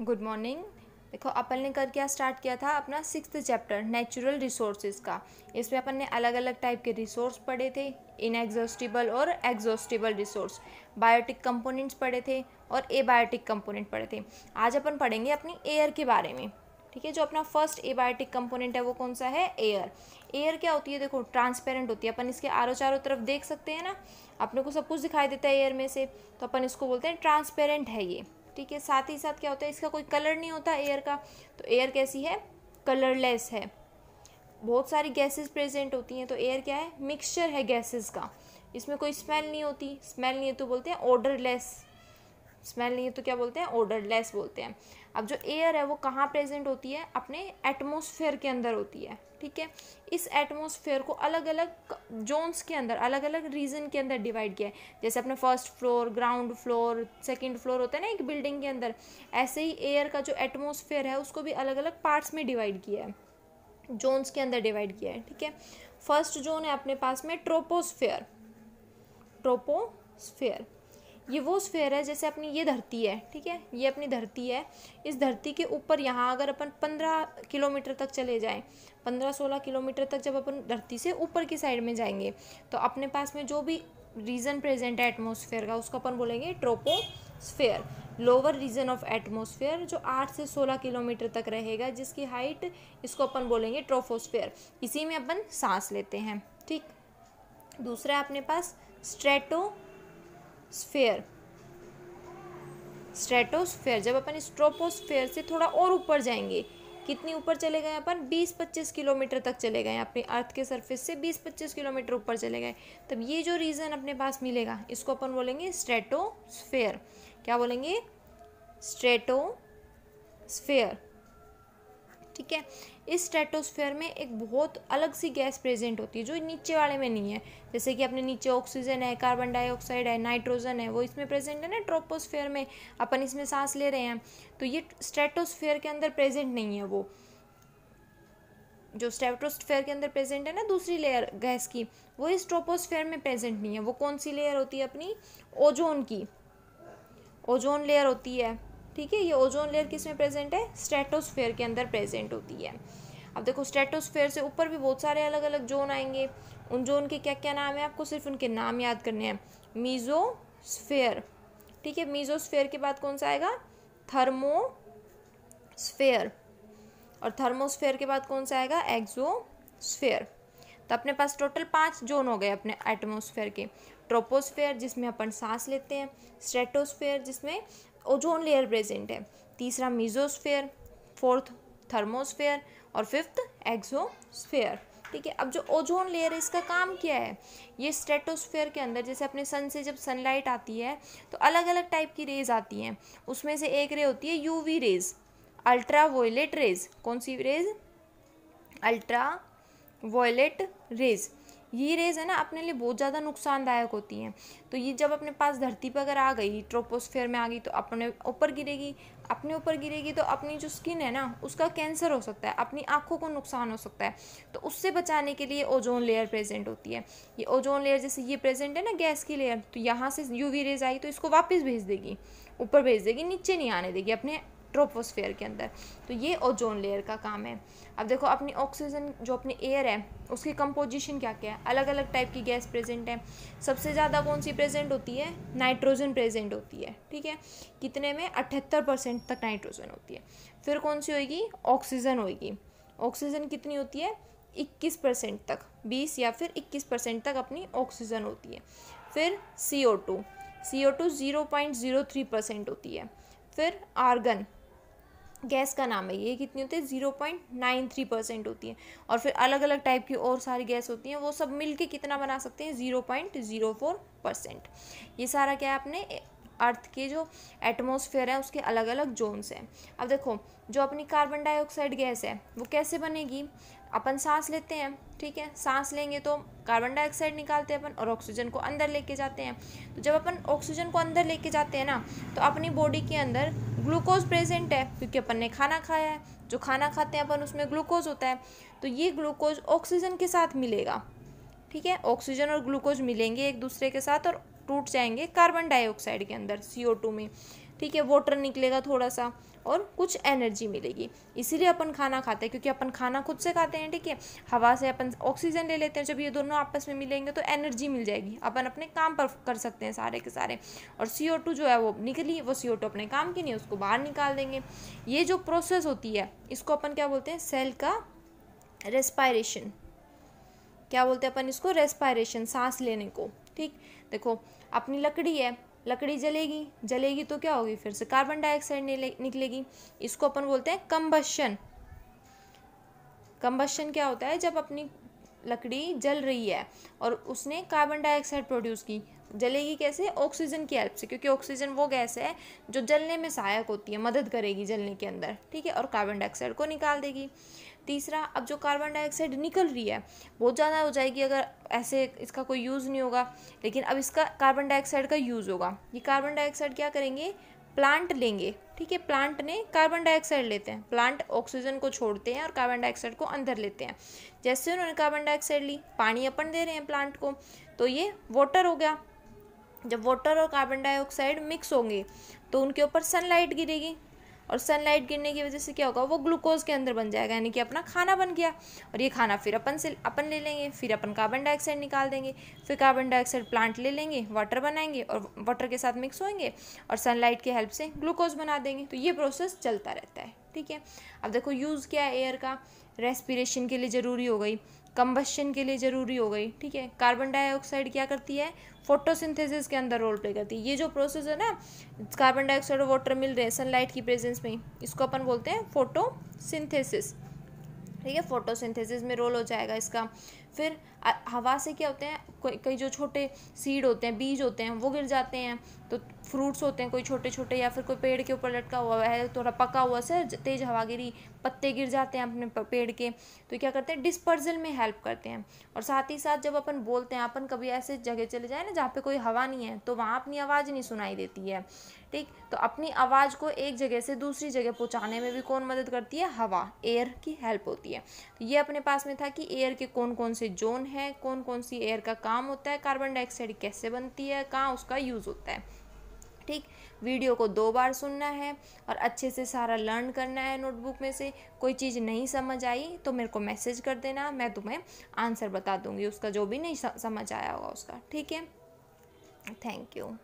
good morning देखो अपन ने कर क्या स्टार्ट किया था अपना सिक्स चैप्टर नेचुरल रिसोर्सेज का इसमें अपन ने अलग अलग टाइप के रिसोर्स पढ़े थे इनएग्जॉस्टिबल और एग्जॉस्टिबल रिसोर्स बायोटिक कंपोनेंट्स पढ़े थे और ए बायोटिक कंपोनेंट पढ़े थे आज अपन पढ़ेंगे अपनी एयर के बारे में ठीक है जो अपना फर्स्ट एबायोटिक कंपोनेंट है वो कौन सा है एयर एयर क्या होती है देखो ट्रांसपेरेंट होती है अपन इसके आरो चारों तरफ देख सकते हैं ना अपने को सब कुछ दिखाई देता है एयर में से तो अपन इसको बोलते हैं ट्रांसपेरेंट है ये ठीक है साथ ही साथ क्या होता है इसका कोई कलर नहीं होता एयर का तो एयर कैसी है कलरलेस है बहुत सारी गैसेस प्रेजेंट होती हैं तो एयर क्या है मिक्सचर है गैसेस का इसमें कोई स्मेल नहीं होती स्मेल नहीं है तो बोलते हैं ऑर्डरलेस स्मेल नहीं है तो क्या बोलते हैं ऑर्डरलेस बोलते हैं अब जो एयर है वो कहाँ प्रेजेंट होती है अपने एटमोसफेयर के अंदर होती है ठीक है इस एटमोसफेयर को अलग अलग जोन्स के अंदर अलग अलग रीजन के अंदर डिवाइड किया है जैसे अपने first floor ground floor second floor होता है ना एक बिल्डिंग के अंदर ऐसे ही एयर का जो एटमोसफेयर है उसको भी अलग अलग पार्ट्स में डिवाइड किया है जोन्स के अंदर डिवाइड किया है ठीक है फर्स्ट जोन है अपने पास में ट्रोपोस्फेयर ट्रोपोस्फेयर ये वो स्फेयर है जैसे अपनी ये धरती है ठीक है ये अपनी धरती है इस धरती के ऊपर यहाँ अगर अपन पंद्रह किलोमीटर तक चले जाएँ पंद्रह सोलह किलोमीटर तक जब अपन धरती से ऊपर की साइड में जाएंगे तो अपने पास में जो भी रीजन प्रेजेंट है एटमोसफेयर का उसको अपन बोलेंगे troposphere lower region of atmosphere जो आठ से सोलह किलोमीटर तक रहेगा जिसकी हाइट इसको अपन बोलेंगे ट्रोफोस्फेयर इसी में अपन सांस लेते हैं ठीक दूसरा अपने पास स्ट्रेटो स्फेयर स्ट्रेटोस्फेयर जब अपन स्ट्रोपोस्फेयर से थोड़ा और ऊपर जाएंगे कितनी ऊपर चले गए अपन 20-25 किलोमीटर तक चले गए अपने अर्थ के सरफेस से 20-25 किलोमीटर ऊपर चले गए तब ये जो रीज़न अपने पास मिलेगा इसको अपन बोलेंगे स्ट्रेटोस्फेयर क्या बोलेंगे स्ट्रेटोस्फेयर ठीक है इस स्ट्रेटोस्फेयर में एक बहुत अलग सी गैस प्रेजेंट होती है जो नीचे वाले में नहीं है जैसे कि अपने नीचे ऑक्सीजन है कार्बन डाइऑक्साइड है नाइट्रोजन है वो इसमें प्रेजेंट है ना ट्रोपोस्फेयर में अपन इसमें सांस ले रहे हैं तो ये स्ट्रेटोस्फेयर के अंदर प्रेजेंट नहीं है वो जो स्ट्रेटोस्फेयर के अंदर प्रेजेंट है ना दूसरी लेयर गैस की वो इस ट्रोपोस्फेयर में प्रेजेंट नहीं है वो कौन सी लेयर होती है अपनी ओजोन की ओजोन लेयर होती है ठीक है ये ओजोन लेयर किस में प्रेजेंट है स्ट्रेटोस्फेयर के अंदर प्रेजेंट होती है अब देखो स्टेटोस्फेयर से ऊपर भी बहुत सारे अलग अलग जोन आएंगे उन जोन के क्या क्या नाम है आपको सिर्फ उनके नाम याद करने हैं मीजोस्फेयर ठीक है मीजोस्फेयर के बाद कौन सा आएगा थर्मोस्फेयर और थर्मोस्फेयर के बाद कौन सा आएगा एक्जोस्फेयर तो अपने पास टोटल पांच जोन हो गए अपने एटमोसफेयर के ट्रोपोस्फेयर जिसमें अपन सांस लेते हैं स्ट्रेटोस्फेयर जिसमें ओजोन लेयर प्रेजेंट है तीसरा मीजोस्फेयर फोर्थ थर्मोस्फेयर और फिफ्थ एक्सोस्फेयर ठीक है अब जो ओजोन लेयर है इसका काम क्या है ये स्ट्रेटोस्फेयर के अंदर जैसे अपने सन से जब सनलाइट आती है तो अलग अलग टाइप की रेज आती हैं उसमें से एक रे होती है UV rays ultra violet rays कौन सी रेज अल्ट्रा वोलेट रेज ये रेज़ है ना अपने लिए बहुत ज़्यादा नुकसानदायक होती हैं तो ये जब अपने पास धरती पर अगर आ गई ट्रोपोस्फेयर में आ गई तो अपने ऊपर गिरेगी अपने ऊपर गिरेगी तो अपनी जो स्किन है ना उसका कैंसर हो सकता है अपनी आँखों को नुकसान हो सकता है तो उससे बचाने के लिए ओजोन लेयर प्रेजेंट होती है ये ओजोन लेयर जैसे ये प्रेजेंट है ना गैस की लेयर तो यहाँ से यू रेज आई तो इसको वापस भेज देगी ऊपर भेज देगी नीचे नहीं आने देगी अपने ट्रोपोस्फेयर के अंदर तो ये ओजोन लेयर का काम है अब देखो अपनी ऑक्सीजन जो अपनी एयर है उसकी कंपोजिशन क्या क्या है अलग अलग टाइप की गैस प्रेजेंट है सबसे ज़्यादा कौन सी प्रेजेंट होती है नाइट्रोजन प्रेजेंट होती है ठीक है कितने में अठहत्तर परसेंट तक नाइट्रोजन होती है फिर कौन सी होएगी ऑक्सीजन होएगी ऑक्सीजन कितनी होती है इक्कीस परसेंट तक बीस या फिर इक्कीस परसेंट तक अपनी ऑक्सीजन होती है फिर C O two C O two zero point zero three percent होती है फिर आर्गन गैस का नाम है ये कितनी होती है zero point nine three percent होती है और फिर अलग अलग टाइप की और सारी गैस होती हैं वो सब मिल के कितना बना सकते हैं zero point zero four percent ये सारा क्या है आपने अर्थ के जो एटमोसफेयर है उसके अलग अलग जोन्स हैं अब देखो जो अपनी कार्बन डाइऑक्साइड गैस है वो कैसे बनेगी अपन सांस लेते हैं ठीक है सांस लेंगे तो कार्बन डाइऑक्साइड निकालते हैं अपन और ऑक्सीजन को अंदर लेके जाते हैं तो जब अपन ऑक्सीजन को अंदर लेके जाते हैं ना तो अपनी बॉडी के अंदर ग्लूकोज प्रेजेंट है क्योंकि अपन ने खाना खाया है जो खाना खाते हैं अपन उसमें ग्लूकोज होता है तो ये ग्लूकोज ऑक्सीजन के साथ मिलेगा ठीक है ऑक्सीजन और ग्लूकोज मिलेंगे एक दूसरे के साथ और टूट जाएंगे कार्बन डाइऑक्साइड के अंदर सी में ठीक है वाटर निकलेगा थोड़ा सा और कुछ एनर्जी मिलेगी इसीलिए अपन खाना खाते हैं क्योंकि अपन खाना खुद से खाते हैं ठीक है हवा से अपन ऑक्सीजन ले लेते हैं जब ये दोनों आपस में मिलेंगे तो एनर्जी मिल जाएगी अपन अपने काम पर कर सकते हैं सारे के सारे और सी जो है वो निकली वो सी अपने काम की नहीं उसको बाहर निकाल देंगे ये जो प्रोसेस होती है इसको अपन क्या बोलते हैं सेल का रेस्पायरेशन क्या बोलते हैं अपन इसको रेस्पायरेशन सांस लेने को ठीक देखो अपनी लकड़ी है लकड़ी जलेगी जलेगी तो क्या होगी फिर से कार्बन डाइऑक्साइड निकलेगी इसको अपन बोलते हैं कम्बशन कम्बशन क्या होता है जब अपनी लकड़ी जल रही है और उसने कार्बन डाइऑक्साइड प्रोड्यूस की जलेगी कैसे ऑक्सीजन की हेल्प से क्योंकि ऑक्सीजन वो गैस है जो जलने में सहायक होती है मदद करेगी जलने के अंदर ठीक है और कार्बन डाइऑक्साइड को निकाल देगी तीसरा अब जो कार्बन डाइऑक्साइड निकल रही है बहुत ज़्यादा हो जाएगी अगर ऐसे इसका कोई यूज़ नहीं होगा लेकिन अब इसका कार्बन डाइऑक्साइड का यूज़ होगा ये कार्बन डाइऑक्साइड क्या करेंगे प्लांट लेंगे ठीक है प्लांट ने कार्बन डाइऑक्साइड लेते हैं प्लांट ऑक्सीजन को छोड़ते हैं और कार्बन डाइऑक्साइड को अंदर लेते हैं जैसे उन्होंने कार्बन डाइऑक्साइड ली पानी अपन दे रहे हैं प्लांट को तो ये वाटर हो गया जब वाटर और कार्बन डाइऑक्साइड मिक्स होंगे तो उनके ऊपर सनलाइट गिरेगी और सनलाइट गिरने की वजह से क्या होगा वो ग्लूकोज के अंदर बन जाएगा यानी कि अपना खाना बन गया और ये खाना फिर अपन से अपन ले लेंगे फिर अपन कार्बन डाइऑक्साइड निकाल देंगे फिर कार्बन डाइऑक्साइड प्लांट ले लेंगे वाटर बनाएंगे और वाटर के साथ मिक्स होएंगे और सनलाइट के हेल्प से ग्लूकोज बना देंगे तो ये प्रोसेस चलता रहता है ठीक है अब देखो यूज़ क्या है एयर का रेस्पिरेशन के लिए ज़रूरी हो गई कम्बशन के लिए ज़रूरी हो गई ठीक है कार्बन डाइऑक्साइड क्या करती है फोटोसिंथेसिस के अंदर रोल प्ले करती है ये जो प्रोसेस है ना कार्बन डाइऑक्साइड और वाटर मिल रहे हैं सनलाइट की प्रेजेंस में इसको अपन बोलते हैं फोटोसिंथेसिस ठीक है फोटोसिंथेसिस में रोल हो जाएगा इसका फिर हवा से क्या होते हैं कई जो छोटे सीड होते हैं बीज होते हैं वो गिर जाते हैं तो फ्रूट्स होते हैं कोई छोटे छोटे या फिर कोई पेड़ के ऊपर लटका हुआ है थोड़ा पका हुआ से तेज़ हवा गिरी पत्ते गिर जाते हैं अपने पेड़ के तो क्या करते हैं डिस्पर्जल में हेल्प करते हैं और साथ ही साथ जब अपन बोलते हैं अपन कभी ऐसे जगह चले जाए ना जहाँ पे कोई हवा नहीं है तो वहाँ अपनी आवाज़ नहीं सुनाई देती है ठीक तो अपनी आवाज़ को एक जगह से दूसरी जगह पहुँचाने में भी कौन मदद करती है हवा एयर की हेल्प होती है तो ये अपने पास में था कि एयर के कौन कौन से जोन है कौन कौन सी एयर का काम होता है कार्बन डाइऑक्साइड कैसे बनती है कहाँ उसका यूज़ होता है ठीक वीडियो को दो बार सुनना है और अच्छे से सारा लर्न करना है नोटबुक में से कोई चीज़ नहीं समझ आई तो मेरे को मैसेज कर देना मैं तुम्हें आंसर बता दूंगी उसका जो भी नहीं समझ आया होगा उसका ठीक है थैंक यू